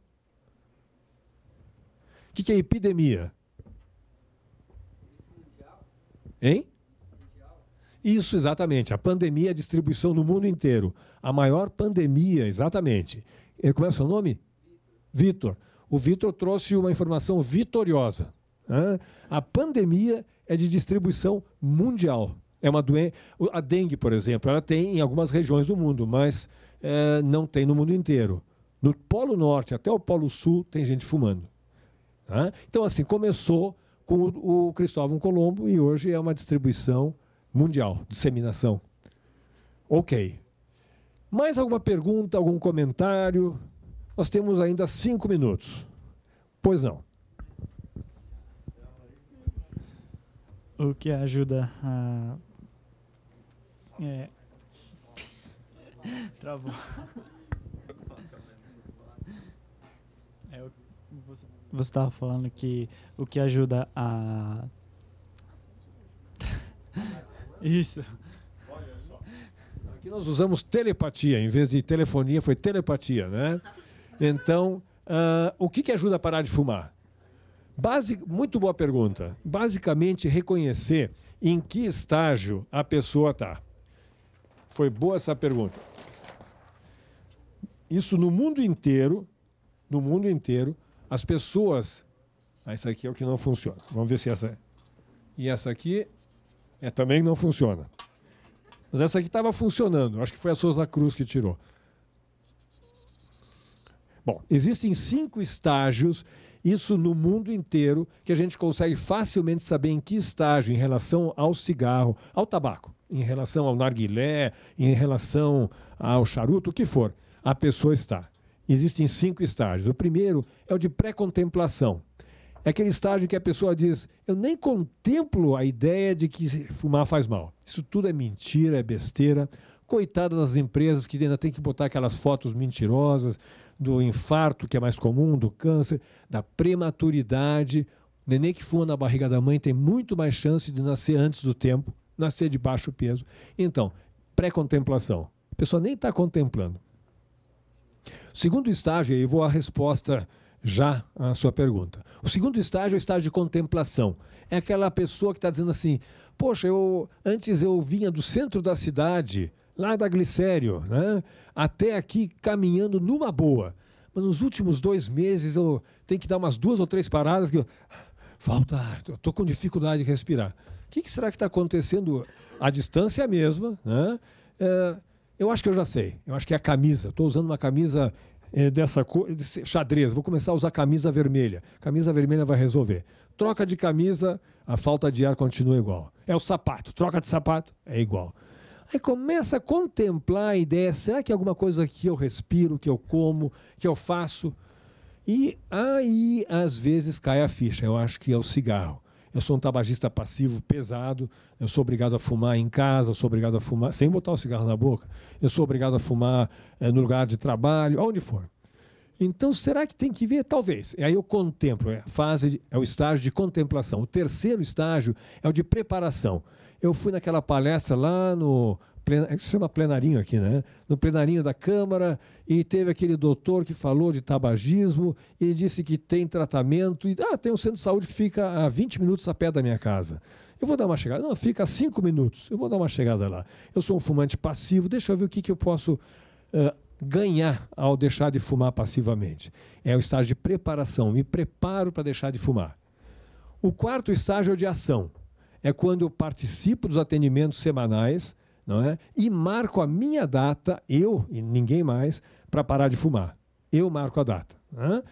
O que é epidemia? Hein? Isso, exatamente. A pandemia, é a distribuição no mundo inteiro. A maior pandemia, exatamente. Como é o seu nome? Vitor. O Vitor trouxe uma informação vitoriosa. Né? A pandemia é de distribuição mundial. É uma doença. A dengue, por exemplo, ela tem em algumas regiões do mundo, mas é, não tem no mundo inteiro. No Polo Norte até o Polo Sul tem gente fumando. Tá? Então, assim, começou com o Cristóvão Colombo e hoje é uma distribuição mundial, disseminação. Ok. Mais alguma pergunta, algum comentário? Nós temos ainda cinco minutos. Pois não. O que ajuda a. É... Travou. É, você estava falando que o que ajuda a. Isso. Aqui nós usamos telepatia, em vez de telefonia, foi telepatia, né? Então, uh, o que, que ajuda a parar de fumar? Basic, muito boa pergunta. Basicamente, reconhecer em que estágio a pessoa está. Foi boa essa pergunta. Isso no mundo inteiro, no mundo inteiro, as pessoas. Ah, isso aqui é o que não funciona. Vamos ver se essa. É. E essa aqui é também não funciona. Mas essa aqui estava funcionando. Acho que foi a Souza Cruz que tirou. Bom, existem cinco estágios, isso no mundo inteiro, que a gente consegue facilmente saber em que estágio em relação ao cigarro, ao tabaco, em relação ao narguilé, em relação ao charuto, o que for, a pessoa está. Existem cinco estágios. O primeiro é o de pré-contemplação. É aquele estágio que a pessoa diz: Eu nem contemplo a ideia de que fumar faz mal. Isso tudo é mentira, é besteira. Coitadas das empresas que ainda tem que botar aquelas fotos mentirosas do infarto, que é mais comum, do câncer, da prematuridade. O neném que fuma na barriga da mãe tem muito mais chance de nascer antes do tempo, nascer de baixo peso. Então, pré-contemplação. A pessoa nem está contemplando. Segundo estágio, aí vou à resposta já à sua pergunta. O segundo estágio é o estágio de contemplação. É aquela pessoa que está dizendo assim: Poxa, eu antes eu vinha do centro da cidade lá da Glicério, né? até aqui caminhando numa boa. Mas nos últimos dois meses eu tenho que dar umas duas ou três paradas que eu... Ah, falta ar, estou com dificuldade de respirar. O que, que será que está acontecendo? A distância é a mesma, né? É, eu acho que eu já sei. Eu acho que é a camisa. Estou usando uma camisa é, dessa cor, xadrez. Vou começar a usar camisa vermelha. Camisa vermelha vai resolver. Troca de camisa, a falta de ar continua igual. É o sapato. Troca de sapato, é igual. Aí começa a contemplar a ideia: será que é alguma coisa que eu respiro, que eu como, que eu faço? E aí, às vezes, cai a ficha. Eu acho que é o cigarro. Eu sou um tabagista passivo pesado, eu sou obrigado a fumar em casa, eu sou obrigado a fumar sem botar o cigarro na boca, eu sou obrigado a fumar é, no lugar de trabalho, aonde for. Então, será que tem que ver? Talvez. E aí eu contemplo, é, fase é o estágio de contemplação. O terceiro estágio é o de preparação. Eu fui naquela palestra lá no. Plena, é se chama plenarinho aqui, né? No plenarinho da Câmara, e teve aquele doutor que falou de tabagismo e disse que tem tratamento. E, ah, tem um centro de saúde que fica a 20 minutos a pé da minha casa. Eu vou dar uma chegada. Não, fica a 5 minutos. Eu vou dar uma chegada lá. Eu sou um fumante passivo, deixa eu ver o que, que eu posso. Uh, ganhar ao deixar de fumar passivamente. É o estágio de preparação, me preparo para deixar de fumar. O quarto estágio é o de ação. É quando eu participo dos atendimentos semanais não é? e marco a minha data, eu e ninguém mais, para parar de fumar. Eu marco a data. É?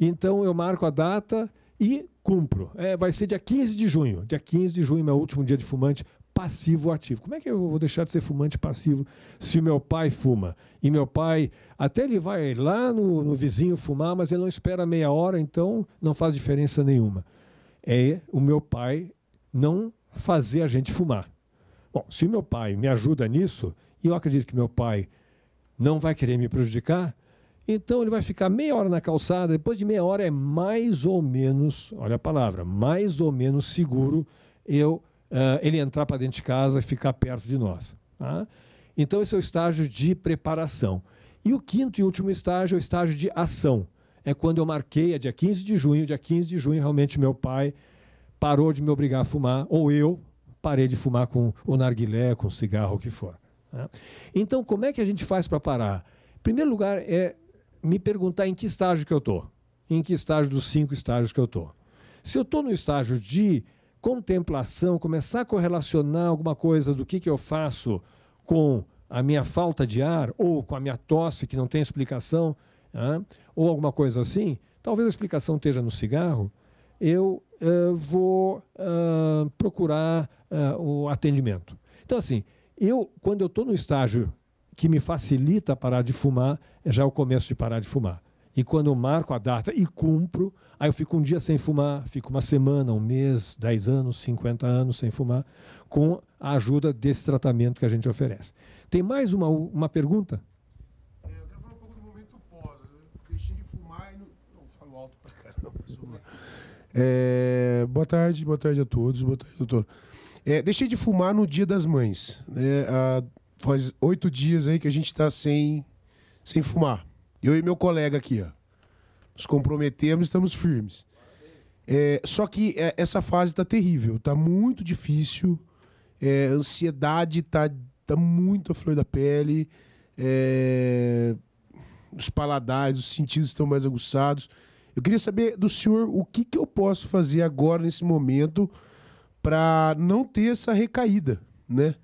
Então eu marco a data e cumpro. É, vai ser dia 15 de junho. Dia 15 de junho, é meu último dia de fumante, passivo ou ativo. Como é que eu vou deixar de ser fumante passivo se o meu pai fuma? E meu pai, até ele vai lá no, no vizinho fumar, mas ele não espera meia hora, então não faz diferença nenhuma. É o meu pai não fazer a gente fumar. Bom, se o meu pai me ajuda nisso, e eu acredito que meu pai não vai querer me prejudicar, então ele vai ficar meia hora na calçada, depois de meia hora é mais ou menos, olha a palavra, mais ou menos seguro eu ele entrar para dentro de casa e ficar perto de nós. Tá? Então, esse é o estágio de preparação. E o quinto e último estágio é o estágio de ação. É quando eu marquei, é dia 15 de junho, dia 15 de junho, realmente meu pai parou de me obrigar a fumar, ou eu parei de fumar com o narguilé, com o cigarro, o que for. Tá? Então, como é que a gente faz para parar? Em primeiro lugar, é me perguntar em que estágio que eu estou. Em que estágio dos cinco estágios que eu estou. Se eu estou no estágio de contemplação, começar a correlacionar alguma coisa do que, que eu faço com a minha falta de ar ou com a minha tosse que não tem explicação, né? ou alguma coisa assim, talvez a explicação esteja no cigarro, eu uh, vou uh, procurar uh, o atendimento. Então, assim, eu, quando eu estou no estágio que me facilita parar de fumar, é já o começo de parar de fumar. E quando eu marco a data e cumpro, aí eu fico um dia sem fumar, fico uma semana, um mês, 10 anos, 50 anos sem fumar, com a ajuda desse tratamento que a gente oferece. Tem mais uma, uma pergunta? É, eu quero falar um pouco do momento pós. Eu né? deixei de fumar e não, não falo alto para caramba. É, boa tarde, boa tarde a todos, boa tarde, doutor. É, deixei de fumar no Dia das Mães. Né? faz oito dias aí que a gente está sem, sem fumar. Eu e meu colega aqui, ó. Nos comprometemos, estamos firmes. É, só que é, essa fase tá terrível, tá muito difícil. É, ansiedade tá, tá muito a flor da pele. É, os paladares, os sentidos estão mais aguçados. Eu queria saber do senhor o que, que eu posso fazer agora, nesse momento, para não ter essa recaída, né?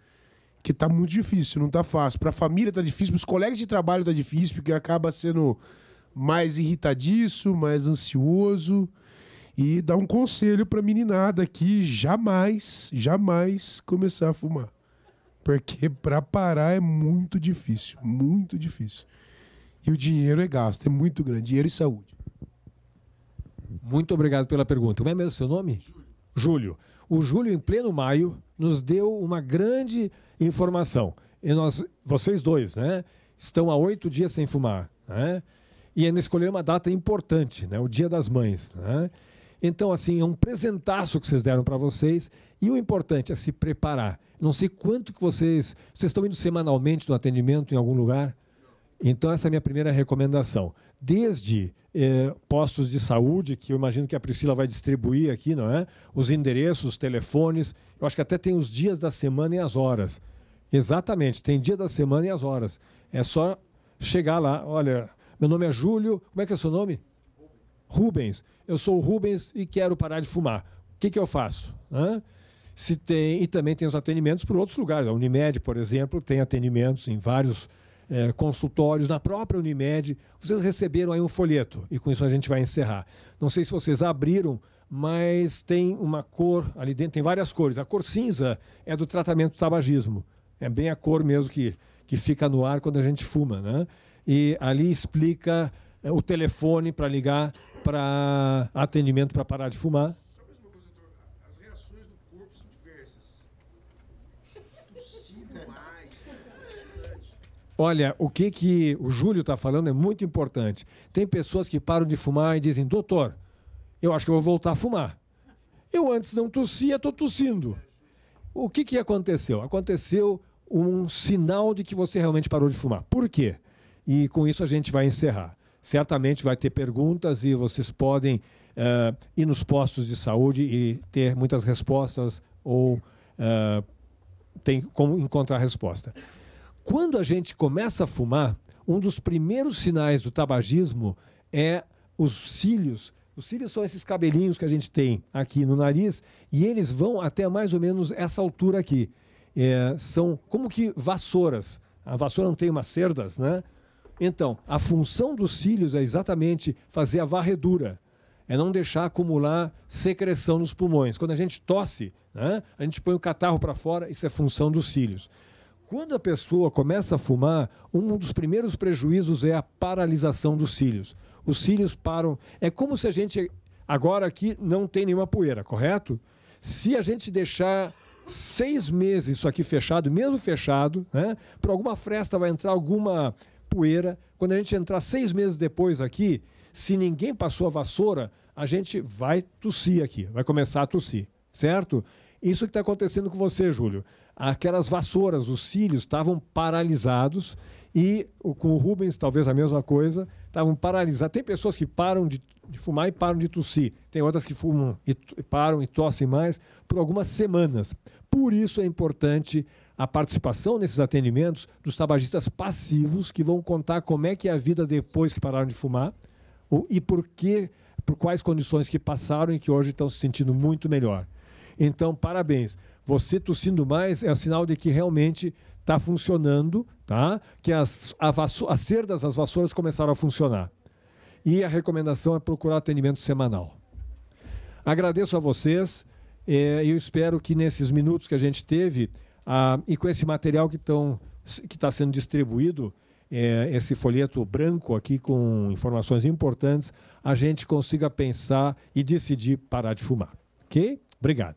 que tá muito difícil, não tá fácil. Pra família tá difícil, pros colegas de trabalho tá difícil, porque acaba sendo mais irritadiço, mais ansioso. E dá um conselho pra meninada aqui, jamais, jamais começar a fumar. Porque pra parar é muito difícil, muito difícil. E o dinheiro é gasto, é muito grande, dinheiro e saúde. Muito obrigado pela pergunta. Como é mesmo seu nome? Júlio. Júlio. O Júlio, em pleno maio, nos deu uma grande informação. E nós, vocês dois, né, estão há oito dias sem fumar, né? E ainda escolheram uma data importante, né, o Dia das Mães, né? Então, assim, é um presentaço que vocês deram para vocês. E o importante é se preparar. Não sei quanto que vocês... Vocês estão indo semanalmente no atendimento em algum lugar? Então, essa é a minha primeira recomendação. Desde eh, postos de saúde, que eu imagino que a Priscila vai distribuir aqui, não é? Os endereços, os telefones. Eu acho que até tem os dias da semana e as horas. Exatamente, tem dia da semana e as horas. É só chegar lá, olha, meu nome é Júlio, como é que é o seu nome? Rubens. Eu sou o Rubens e quero parar de fumar. O que, que eu faço? Hã? Se tem, e também tem os atendimentos por outros lugares. A Unimed, por exemplo, tem atendimentos em vários é, consultórios, na própria Unimed. Vocês receberam aí um folheto e com isso a gente vai encerrar. Não sei se vocês abriram, mas tem uma cor ali dentro, tem várias cores. A cor cinza é do tratamento do tabagismo. É bem a cor mesmo que, que fica no ar quando a gente fuma, né? E ali explica é, o telefone para ligar para atendimento para parar de fumar. Olha, o que, que o Júlio está falando é muito importante. Tem pessoas que param de fumar e dizem, doutor, eu acho que eu vou voltar a fumar. Eu antes não tossia, estou tossindo. O que, que aconteceu? Aconteceu um sinal de que você realmente parou de fumar. Por quê? E com isso a gente vai encerrar. Certamente vai ter perguntas e vocês podem uh, ir nos postos de saúde e ter muitas respostas ou uh, tem como encontrar resposta. Quando a gente começa a fumar, um dos primeiros sinais do tabagismo é os cílios. Os cílios são esses cabelinhos que a gente tem aqui no nariz e eles vão até mais ou menos essa altura aqui é, são como que vassouras. A vassoura não tem umas cerdas, né? Então, a função dos cílios é exatamente fazer a varredura, é não deixar acumular secreção nos pulmões. Quando a gente tosse, né, a gente põe o catarro para fora, isso é função dos cílios. Quando a pessoa começa a fumar, um dos primeiros prejuízos é a paralisação dos cílios. Os cílios param. É como se a gente agora aqui não tem nenhuma poeira, correto? Se a gente deixar seis meses isso aqui fechado, mesmo fechado, né? por alguma fresta vai entrar alguma poeira. Quando a gente entrar seis meses depois aqui, se ninguém passou a vassoura, a gente vai tossir aqui, vai começar a tossir, certo? Isso que está acontecendo com você, Júlio. Aquelas vassouras, os cílios estavam paralisados e com o Rubens talvez a mesma coisa, estavam paralisados. Tem pessoas que param de, fumar e param de tossir, tem outras que fumam e param e tossem mais por algumas semanas. Por isso é importante a participação nesses atendimentos dos tabagistas passivos que vão contar como é que é a vida depois que pararam de fumar e por que, por quais condições que passaram e que hoje estão se sentindo muito melhor. Então, parabéns. Você tossindo mais é o sinal de que realmente está funcionando, tá? Que as, as cerdas, as vassouras começaram a funcionar. E a recomendação é procurar atendimento semanal. Agradeço a vocês. É, eu espero que nesses minutos que a gente teve e com esse material que está sendo distribuído, é, esse folheto branco aqui com informações importantes, a gente consiga pensar e decidir parar de fumar. Ok? Obrigado.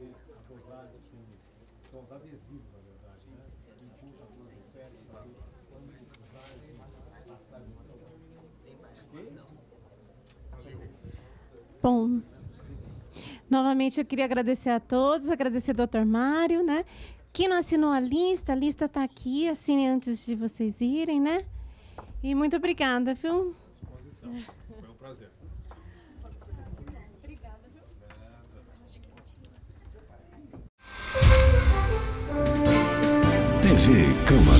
ver a na verdade, né? a de para ver quando passar de Bom, novamente eu queria agradecer a todos, agradecer ao Dr. Mário, né? Quem não assinou a lista, a lista está aqui, assine antes de vocês irem, né? E muito obrigada, viu? Foi um prazer. Kuma.